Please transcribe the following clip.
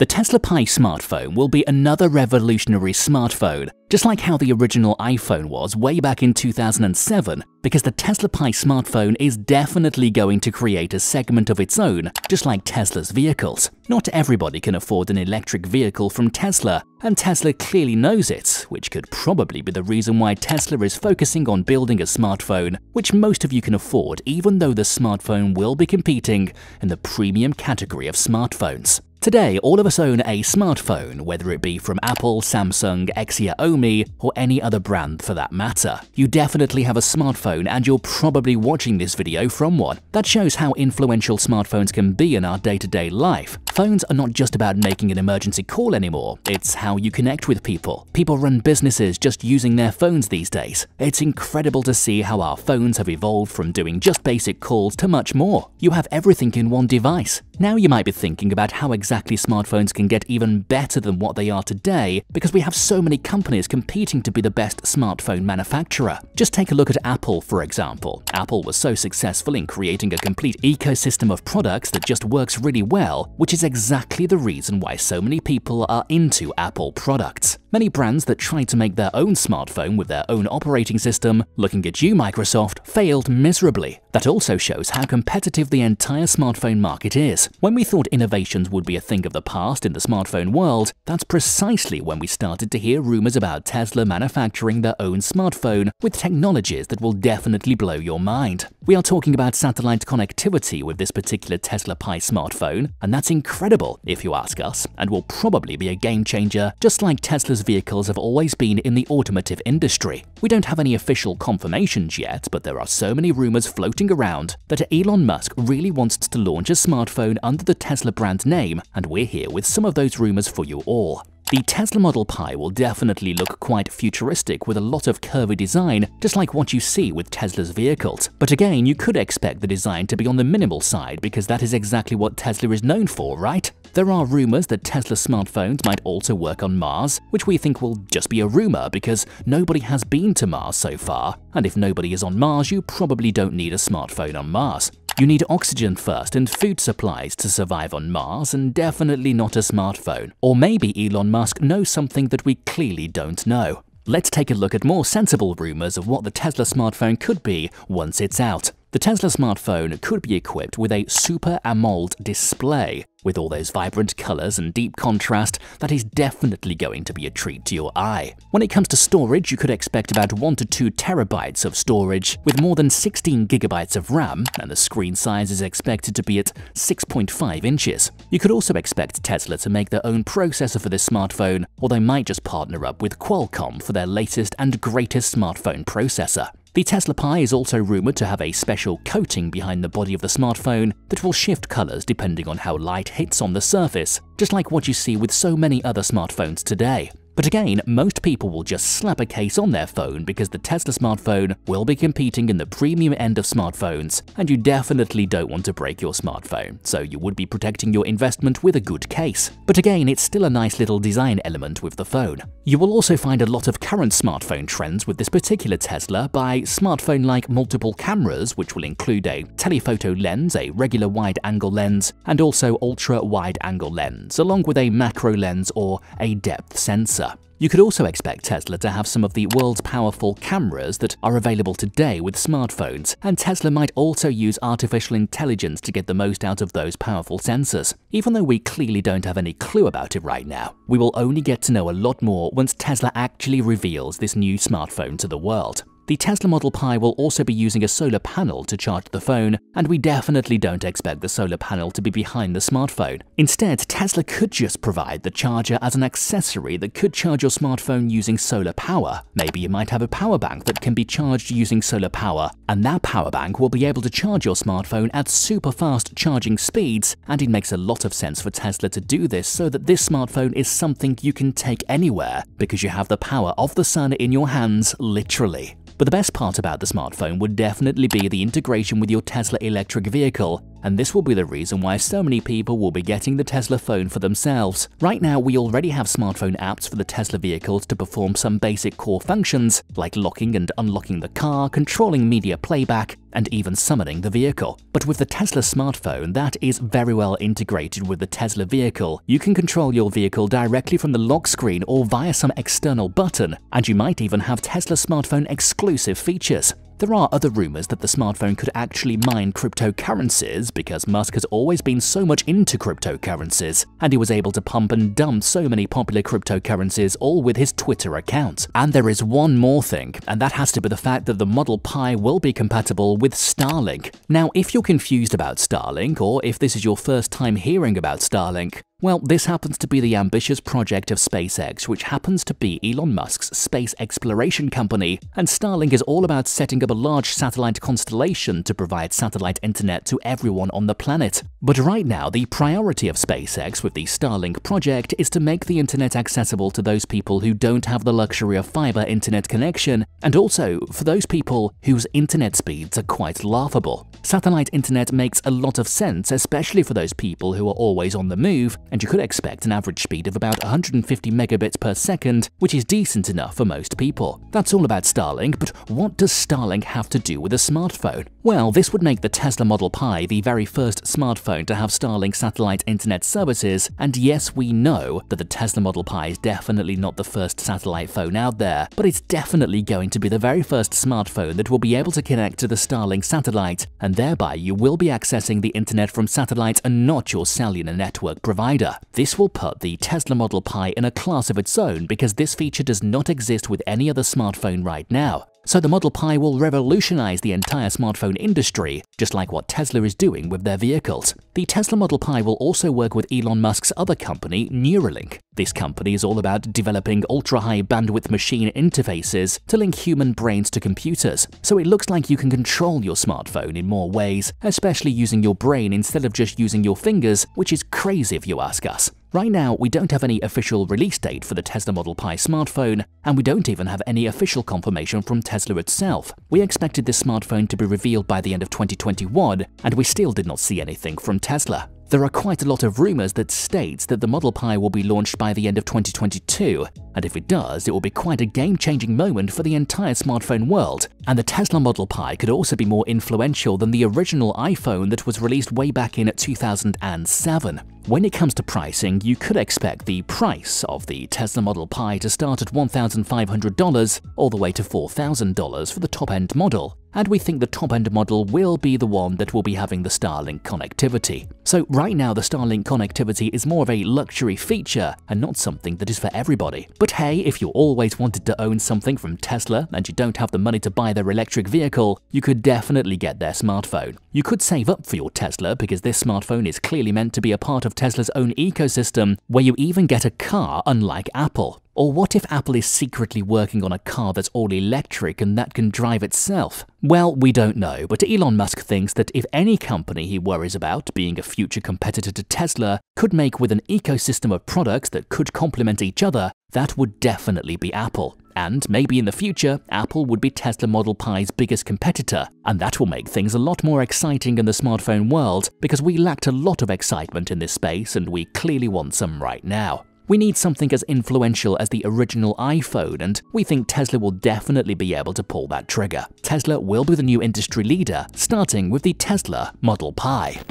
The Tesla Pi smartphone will be another revolutionary smartphone, just like how the original iPhone was way back in 2007, because the Tesla Pi smartphone is definitely going to create a segment of its own, just like Tesla's vehicles. Not everybody can afford an electric vehicle from Tesla, and Tesla clearly knows it, which could probably be the reason why Tesla is focusing on building a smartphone which most of you can afford even though the smartphone will be competing in the premium category of smartphones. Today, all of us own a smartphone, whether it be from Apple, Samsung, Exia Omi, or any other brand for that matter. You definitely have a smartphone and you're probably watching this video from one. That shows how influential smartphones can be in our day-to-day -day life, Phones are not just about making an emergency call anymore, it's how you connect with people. People run businesses just using their phones these days. It's incredible to see how our phones have evolved from doing just basic calls to much more. You have everything in one device. Now you might be thinking about how exactly smartphones can get even better than what they are today because we have so many companies competing to be the best smartphone manufacturer. Just take a look at Apple, for example. Apple was so successful in creating a complete ecosystem of products that just works really well, which is is exactly the reason why so many people are into Apple products. Many brands that tried to make their own smartphone with their own operating system, looking at you Microsoft, failed miserably. That also shows how competitive the entire smartphone market is. When we thought innovations would be a thing of the past in the smartphone world, that's precisely when we started to hear rumors about Tesla manufacturing their own smartphone with technologies that will definitely blow your mind. We are talking about satellite connectivity with this particular Tesla Pi smartphone, and that's incredible if you ask us, and will probably be a game changer just like Tesla's vehicles have always been in the automotive industry. We don't have any official confirmations yet, but there are so many rumors floating around that Elon Musk really wants to launch a smartphone under the Tesla brand name, and we're here with some of those rumors for you all. The Tesla Model Pi will definitely look quite futuristic with a lot of curvy design, just like what you see with Tesla's vehicles. But again, you could expect the design to be on the minimal side because that is exactly what Tesla is known for, right? There are rumors that Tesla smartphones might also work on Mars, which we think will just be a rumor because nobody has been to Mars so far, and if nobody is on Mars, you probably don't need a smartphone on Mars. You need oxygen first and food supplies to survive on Mars and definitely not a smartphone. Or maybe Elon Musk knows something that we clearly don't know. Let's take a look at more sensible rumors of what the Tesla smartphone could be once it's out. The Tesla smartphone could be equipped with a Super AMOLED display, with all those vibrant colors and deep contrast that is definitely going to be a treat to your eye. When it comes to storage, you could expect about 1 to 2 terabytes of storage, with more than 16 gigabytes of RAM, and the screen size is expected to be at 6.5 inches. You could also expect Tesla to make their own processor for this smartphone, or they might just partner up with Qualcomm for their latest and greatest smartphone processor. The Tesla Pi is also rumoured to have a special coating behind the body of the smartphone that will shift colours depending on how light hits on the surface, just like what you see with so many other smartphones today. But again, most people will just slap a case on their phone because the Tesla smartphone will be competing in the premium end of smartphones, and you definitely don't want to break your smartphone, so you would be protecting your investment with a good case. But again, it's still a nice little design element with the phone. You will also find a lot of current smartphone trends with this particular Tesla by smartphone-like multiple cameras, which will include a telephoto lens, a regular wide-angle lens, and also ultra-wide-angle lens, along with a macro lens or a depth sensor. You could also expect Tesla to have some of the world's powerful cameras that are available today with smartphones, and Tesla might also use artificial intelligence to get the most out of those powerful sensors, even though we clearly don't have any clue about it right now. We will only get to know a lot more once Tesla actually reveals this new smartphone to the world. The Tesla Model Pi will also be using a solar panel to charge the phone, and we definitely don't expect the solar panel to be behind the smartphone. Instead, Tesla could just provide the charger as an accessory that could charge your smartphone using solar power. Maybe you might have a power bank that can be charged using solar power, and that power bank will be able to charge your smartphone at super fast charging speeds, and it makes a lot of sense for Tesla to do this so that this smartphone is something you can take anywhere, because you have the power of the sun in your hands, literally. But the best part about the smartphone would definitely be the integration with your Tesla electric vehicle and this will be the reason why so many people will be getting the Tesla phone for themselves. Right now, we already have smartphone apps for the Tesla vehicles to perform some basic core functions, like locking and unlocking the car, controlling media playback, and even summoning the vehicle. But with the Tesla smartphone, that is very well integrated with the Tesla vehicle. You can control your vehicle directly from the lock screen or via some external button, and you might even have Tesla smartphone exclusive features. There are other rumours that the smartphone could actually mine cryptocurrencies because Musk has always been so much into cryptocurrencies, and he was able to pump and dump so many popular cryptocurrencies all with his Twitter account. And there is one more thing, and that has to be the fact that the Model Pi will be compatible with Starlink. Now, if you're confused about Starlink, or if this is your first time hearing about Starlink, well, this happens to be the ambitious project of SpaceX, which happens to be Elon Musk's space exploration company, and Starlink is all about setting up a large satellite constellation to provide satellite internet to everyone on the planet. But right now, the priority of SpaceX with the Starlink project is to make the internet accessible to those people who don't have the luxury of fiber internet connection, and also for those people whose internet speeds are quite laughable. Satellite internet makes a lot of sense, especially for those people who are always on the move and you could expect an average speed of about 150 megabits per second, which is decent enough for most people. That's all about Starlink, but what does Starlink have to do with a smartphone? Well, this would make the Tesla Model Pi the very first smartphone to have Starlink satellite internet services, and yes, we know that the Tesla Model Pi is definitely not the first satellite phone out there, but it's definitely going to be the very first smartphone that will be able to connect to the Starlink satellite, and thereby you will be accessing the internet from satellite and not your cellular network provider. This will put the Tesla Model Pi in a class of its own because this feature does not exist with any other smartphone right now. So the Model Pi will revolutionize the entire smartphone industry, just like what Tesla is doing with their vehicles. The Tesla Model Pi will also work with Elon Musk's other company, Neuralink. This company is all about developing ultra-high bandwidth machine interfaces to link human brains to computers, so it looks like you can control your smartphone in more ways, especially using your brain instead of just using your fingers, which is crazy if you ask us. Right now, we don't have any official release date for the Tesla Model Pi smartphone, and we don't even have any official confirmation from Tesla itself. We expected this smartphone to be revealed by the end of 2021, and we still did not see anything from Tesla. There are quite a lot of rumors that states that the Model Pi will be launched by the end of 2022, and if it does, it will be quite a game-changing moment for the entire smartphone world, and the Tesla Model Pi could also be more influential than the original iPhone that was released way back in 2007. When it comes to pricing, you could expect the price of the Tesla Model Pi to start at $1,500 all the way to $4,000 for the top-end model, and we think the top-end model will be the one that will be having the Starlink connectivity. So right now the Starlink connectivity is more of a luxury feature and not something that is for everybody. But hey, if you always wanted to own something from Tesla and you don't have the money to buy their electric vehicle, you could definitely get their smartphone. You could save up for your Tesla because this smartphone is clearly meant to be a part of Tesla's own ecosystem where you even get a car unlike Apple. Or what if Apple is secretly working on a car that's all electric and that can drive itself? Well, we don't know, but Elon Musk thinks that if any company he worries about, being a future competitor to Tesla, could make with an ecosystem of products that could complement each other, that would definitely be Apple. And maybe in the future, Apple would be Tesla Model Pi's biggest competitor, and that will make things a lot more exciting in the smartphone world because we lacked a lot of excitement in this space and we clearly want some right now. We need something as influential as the original iPhone, and we think Tesla will definitely be able to pull that trigger. Tesla will be the new industry leader, starting with the Tesla Model Pi.